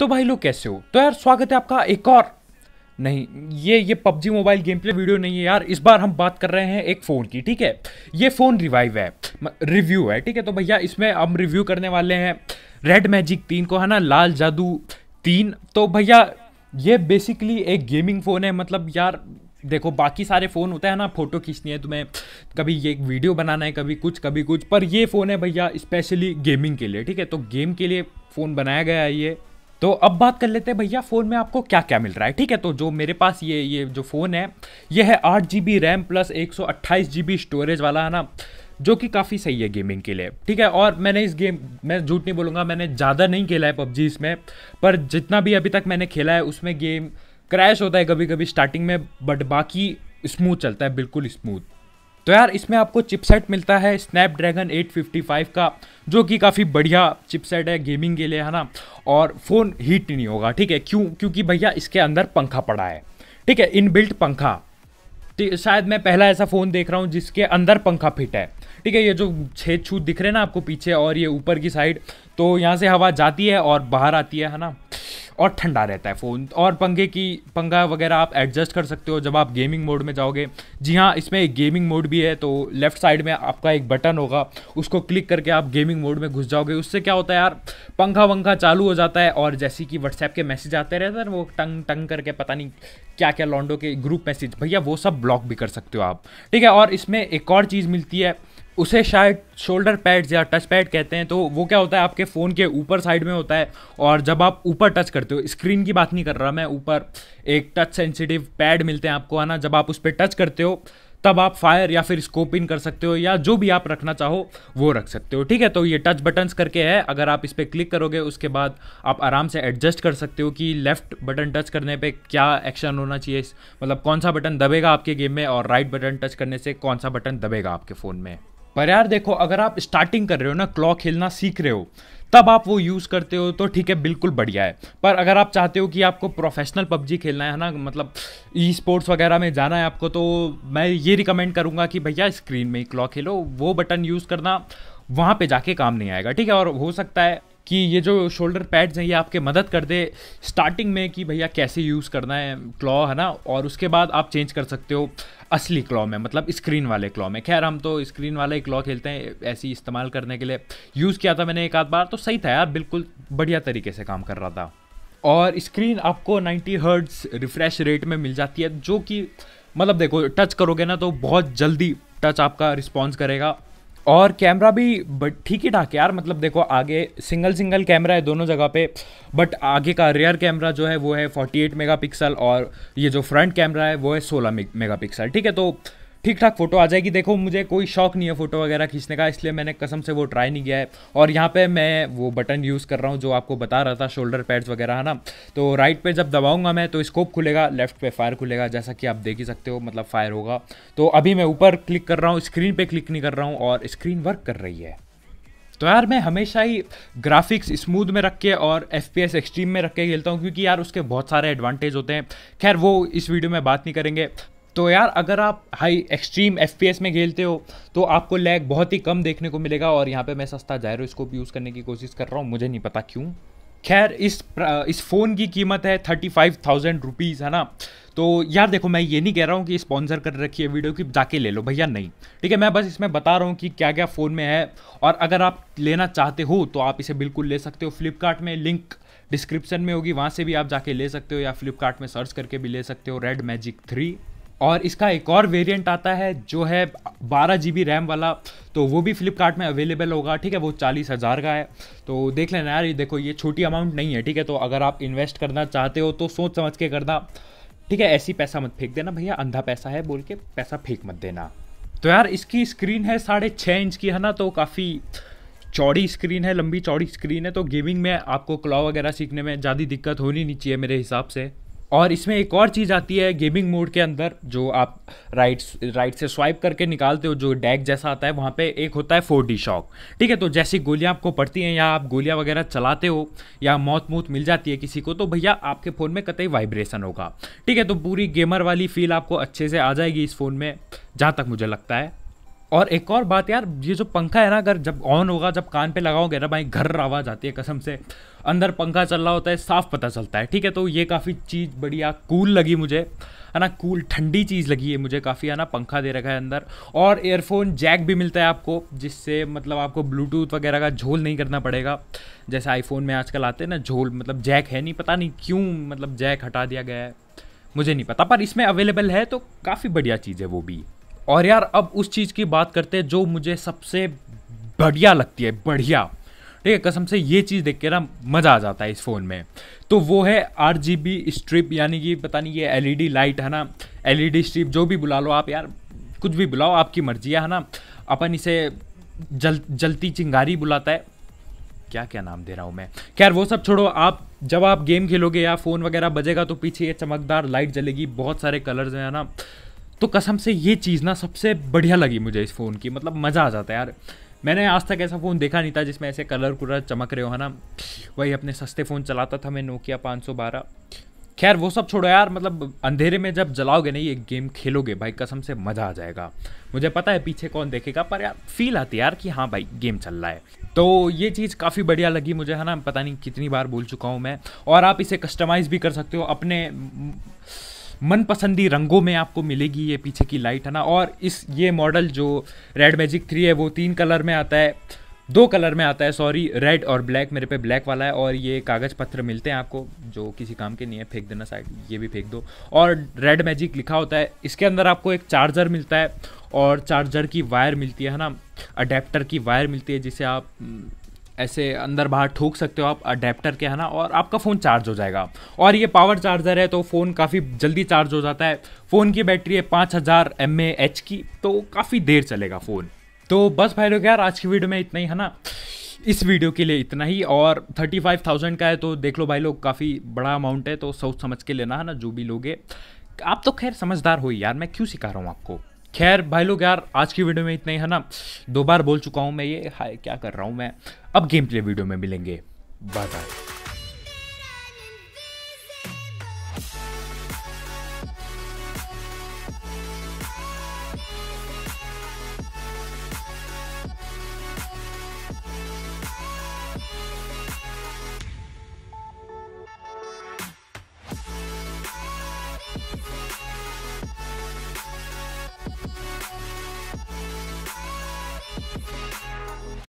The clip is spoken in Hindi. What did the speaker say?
तो भाई लोग कैसे हो तो यार स्वागत है आपका एक और नहीं ये ये PUBG mobile game play video नहीं है यार इस बार हम बात कर रहे हैं एक फ़ोन की ठीक है ये फ़ोन रिवाइव है रिव्यू है ठीक है तो भैया इसमें हम रिव्यू करने वाले हैं रेड मैजिक तीन को है ना लाल जादू तीन तो भैया ये बेसिकली एक गेमिंग फ़ोन है मतलब यार देखो बाकी सारे फ़ोन होते हैं ना फ़ोटो खींचनी है तुम्हें कभी ये एक वीडियो बनाना है कभी कुछ कभी कुछ पर ये फ़ोन है भैया स्पेशली गेमिंग के लिए ठीक है तो गेम के लिए फ़ोन बनाया गया है ये तो अब बात कर लेते हैं भैया फ़ोन में आपको क्या क्या मिल रहा है ठीक है तो जो मेरे पास ये ये जो फ़ोन है ये है आठ जी बी रैम प्लस एक सौ अट्ठाईस जी बी स्टोरेज वाला है ना जो कि काफ़ी सही है गेमिंग के लिए ठीक है और मैंने इस गेम मैं झूठ नहीं बोलूँगा मैंने ज़्यादा नहीं खेला है पबजी इसमें पर जितना भी अभी तक मैंने खेला है उसमें गेम क्रैश होता है कभी कभी स्टार्टिंग में बट बाकी स्मूथ चलता है बिल्कुल स्मूथ तो यार इसमें आपको चिपसेट मिलता है स्नैपड्रैगन 855 का जो कि काफ़ी बढ़िया चिपसेट है गेमिंग के लिए है ना और फ़ोन हीट नहीं होगा ठीक है क्यों क्योंकि भैया इसके अंदर पंखा पड़ा है ठीक है इनबिल्ट पंखा शायद मैं पहला ऐसा फ़ोन देख रहा हूँ जिसके अंदर पंखा फिट है ठीक है ये जो छेद छूत दिख रहे हैं ना आपको पीछे और ये ऊपर की साइड तो यहाँ से हवा जाती है और बाहर आती है है ना और ठंडा रहता है फ़ोन और पंखे की पंखा वगैरह आप एडजस्ट कर सकते हो जब आप गेमिंग मोड में जाओगे जी हाँ इसमें एक गेमिंग मोड भी है तो लेफ्ट साइड में आपका एक बटन होगा उसको क्लिक करके आप गेमिंग मोड में घुस जाओगे उससे क्या होता है यार पंखा वंखा चालू हो जाता है और जैसे कि व्हाट्सएप के मैसेज आते रहते हैं वो टंग टंग करके पता नहीं क्या क्या लॉन्डो के ग्रुप मैसेज भैया वो सब ब्लॉक भी कर सकते हो आप ठीक है और इसमें एक और चीज़ मिलती है उसे शायद शोल्डर पैड्स या टच पैड कहते हैं तो वो क्या होता है आपके फ़ोन के ऊपर साइड में होता है और जब आप ऊपर टच करते हो स्क्रीन की बात नहीं कर रहा मैं ऊपर एक टच सेंसिटिव पैड मिलते हैं आपको है ना जब आप उस पर टच करते हो तब आप फायर या फिर स्कोप इन कर सकते हो या जो भी आप रखना चाहो वो रख सकते हो ठीक है तो ये टच बटन्स करके है अगर आप इस पर क्लिक करोगे उसके बाद आप आराम से एडजस्ट कर सकते हो कि लेफ्ट बटन टच करने पे क्या एक्शन होना चाहिए मतलब कौन सा बटन दबेगा आपके गेम में और राइट बटन टच करने से कौन सा बटन दबेगा आपके फ़ोन में पर यार देखो अगर आप स्टार्टिंग कर रहे हो ना क्लॉ खेलना सीख रहे हो तब आप वो यूज़ करते हो तो ठीक है बिल्कुल बढ़िया है पर अगर आप चाहते हो कि आपको प्रोफेशनल पबजी खेलना है ना मतलब ई स्पोर्ट्स वगैरह में जाना है आपको तो मैं ये रिकमेंड करूँगा कि भैया स्क्रीन में ही क्लॉ खेलो वो बटन यूज़ करना वहाँ पे जाके काम नहीं आएगा ठीक है और हो सकता है कि ये जो शोल्डर पैड्स हैं ये आपके मदद कर दे स्टार्टिंग में कि भैया कैसे यूज़ करना है क्लॉ है ना और उसके बाद आप चेंज कर सकते हो असली क्लॉ में मतलब स्क्रीन वाले क्लॉ में खैर हम तो स्क्रीन वाला ही क्लॉ खेलते हैं ऐसी इस्तेमाल करने के लिए यूज़ किया था मैंने एक आध बार तो सही था यार बिल्कुल बढ़िया तरीके से काम कर रहा था और स्क्रीन आपको 90 हर्ट्स रिफ्रेश रेट में मिल जाती है जो कि मतलब देखो टच करोगे ना तो बहुत जल्दी टच आपका रिस्पॉन्स करेगा और कैमरा भी बट ठीक ही ठाक यार मतलब देखो आगे सिंगल सिंगल कैमरा है दोनों जगह पे बट आगे का रियर कैमरा जो है वो है 48 मेगापिक्सल और ये जो फ्रंट कैमरा है वो है 16 मेगापिक्सल ठीक है तो ठीक ठाक फोटो आ जाएगी देखो मुझे कोई शौक नहीं है फोटो वगैरह खींचने का इसलिए मैंने कसम से वो ट्राई नहीं किया है और यहाँ पे मैं वो बटन यूज़ कर रहा हूँ जो आपको बता रहा था शोल्डर पैड्स वगैरह है ना तो राइट पे जब दबाऊंगा मैं तो स्कोप खुलेगा लेफ्ट पे फायर खुलेगा जैसा कि आप देख ही सकते हो मतलब फायर होगा तो अभी मैं ऊपर क्लिक कर रहा हूँ स्क्रीन पर क्लिक नहीं कर रहा हूँ और स्क्रीन वर्क कर रही है तो यार मैं हमेशा ही ग्राफिक्स स्मूथ में रख के और एफ पी एस एक्सट्रीम में रख के खेलता हूँ क्योंकि यार उसके बहुत सारे एडवांटेज होते हैं खैर वो इस वीडियो में बात नहीं करेंगे तो यार अगर आप हाई एक्सट्रीम एफ में खेलते हो तो आपको लैग बहुत ही कम देखने को मिलेगा और यहाँ पे मैं सस्ता जायरोस्कोप यूज़ करने की कोशिश कर रहा हूँ मुझे नहीं पता क्यों खैर इस इस फ़ोन की कीमत है थर्टी फाइव थाउजेंड रुपीज़ है ना तो यार देखो मैं ये नहीं कह रहा हूँ कि स्पॉन्सर कर रखी है वीडियो की जाके ले लो भैया नहीं ठीक है मैं बस इसमें बता रहा हूँ कि क्या क्या फ़ोन में है और अगर आप लेना चाहते हो तो आप इसे बिल्कुल ले सकते हो फ्लिपकार्ट में लिंक डिस्क्रिप्शन में होगी वहाँ से भी आप जाके ले सकते हो या फ्लिपकार्ट में सर्च करके भी ले सकते हो रेड मैजिक थ्री और इसका एक और वेरिएंट आता है जो है बारह जी बी रैम वाला तो वो भी फ्लिपकार्ट में अवेलेबल होगा ठीक है वो चालीस हज़ार का है तो देख लेना यार ये देखो ये छोटी अमाउंट नहीं है ठीक है तो अगर आप इन्वेस्ट करना चाहते हो तो सोच समझ के करना ठीक है ऐसी पैसा मत फेंक देना भैया अंधा पैसा है बोल के पैसा फेंक मत देना तो यार इसकी स्क्रीन है साढ़े छः इंच की है ना तो काफ़ी चौड़ी स्क्रीन है लंबी चौड़ी स्क्रीन है तो गेमिंग में आपको क्लॉ वगैरह सीखने में ज़्यादा दिक्कत होनी नहीं चाहिए मेरे हिसाब से और इसमें एक और चीज़ आती है गेमिंग मोड के अंदर जो आप राइट राइट से स्वाइप करके निकालते हो जो डैग जैसा आता है वहाँ पे एक होता है फोर डी शॉक ठीक है तो जैसी गोलियाँ आपको पड़ती हैं या आप गोलियाँ वगैरह चलाते हो या मौत मूत मिल जाती है किसी को तो भैया आपके फ़ोन में कतई वाइब्रेशन होगा ठीक है तो पूरी गेमर वाली फील आपको अच्छे से आ जाएगी इस फ़ोन में जहाँ तक मुझे लगता है और एक और बात यार ये जो पंखा है ना अगर जब ऑन होगा जब कान पे लगाओगे ना भाई घर आवाज़ आती है कसम से अंदर पंखा चल रहा होता है साफ पता चलता है ठीक है तो ये काफ़ी चीज़ बढ़िया कूल लगी मुझे है ना कूल ठंडी चीज़ लगी है मुझे काफ़ी है ना पंखा दे रखा है अंदर और एयरफोन जैक भी मिलता है आपको जिससे मतलब आपको ब्लूटूथ वगैरह का झोल नहीं करना पड़ेगा जैसे आईफोन में आजकल आते हैं ना झोल मतलब जैक है नहीं पता नहीं क्यों मतलब जैक हटा दिया गया है मुझे नहीं पता पर इसमें अवेलेबल है तो काफ़ी बढ़िया चीज़ है वो भी और यार अब उस चीज़ की बात करते हैं जो मुझे सबसे बढ़िया लगती है बढ़िया ठीक है कसम से ये चीज़ देख के ना मज़ा आ जाता है इस फ़ोन में तो वो है आर जी बी स्ट्रिप यानी कि पता नहीं ये एल ई डी लाइट है ना एल ई डी स्ट्रिप जो भी बुला लो आप यार कुछ भी बुलाओ आपकी मर्जी है ना अपन इसे जल जलती चिंगारी बुलाता है क्या क्या नाम दे रहा हूँ मैं खैर वो सब छोड़ो आप जब आप गेम खेलोगे या फ़ोन वगैरह बजेगा तो पीछे ये चमकदार लाइट जलेगी बहुत सारे कलर्स हैं ना तो कसम से ये चीज़ ना सबसे बढ़िया लगी मुझे इस फ़ोन की मतलब मज़ा आ जाता है यार मैंने आज तक ऐसा फ़ोन देखा नहीं था जिसमें ऐसे कलर कुलर चमक रहे हो है ना वही अपने सस्ते फ़ोन चलाता था मैं नोकिया पाँच सौ बारह खैर वो सब छोड़ो यार मतलब अंधेरे में जब जलाओगे नहीं ये गेम खेलोगे भाई कसम से मज़ा आ जाएगा मुझे पता है पीछे कौन देखेगा पर यार फील आती है यार कि हाँ भाई गेम चल रहा है तो ये चीज़ काफ़ी बढ़िया लगी मुझे है ना पता नहीं कितनी बार बोल चुका हूँ मैं और आप इसे कस्टमाइज़ भी कर सकते हो अपने मनपसंदी रंगों में आपको मिलेगी ये पीछे की लाइट है ना और इस ये मॉडल जो रेड मैजिक थ्री है वो तीन कलर में आता है दो कलर में आता है सॉरी रेड और ब्लैक मेरे पे ब्लैक वाला है और ये कागज़ पत्र मिलते हैं आपको जो किसी काम के नहीं है फेंक देना साइड ये भी फेंक दो और रेड मैजिक लिखा होता है इसके अंदर आपको एक चार्जर मिलता है और चार्जर की वायर मिलती है ना अडेप्टर की वायर मिलती है जिसे आप ऐसे अंदर बाहर ठोक सकते हो आप अडेप्टर के है ना और आपका फ़ोन चार्ज हो जाएगा और ये पावर चार्जर है तो फ़ोन काफ़ी जल्दी चार्ज हो जाता है फ़ोन की बैटरी है पाँच हज़ार एम एच की तो काफ़ी देर चलेगा फ़ोन तो बस भाई लोग यार आज की वीडियो में इतना ही है ना इस वीडियो के लिए इतना ही और थाउजेंड का है तो देख लो भाई लोग काफ़ी बड़ा अमाउंट है तो सोच समझ के लेना है ना जो भी लोगे आप तो खैर समझदार हो यार मैं क्यों सिखा रहा हूँ आपको खैर भाई लोग यार आज की वीडियो में इतना ही है ना दो बार बोल चुका हूँ मैं ये हाय क्या कर रहा हूँ मैं अब गेम प्ले वीडियो में मिलेंगे बाय बाय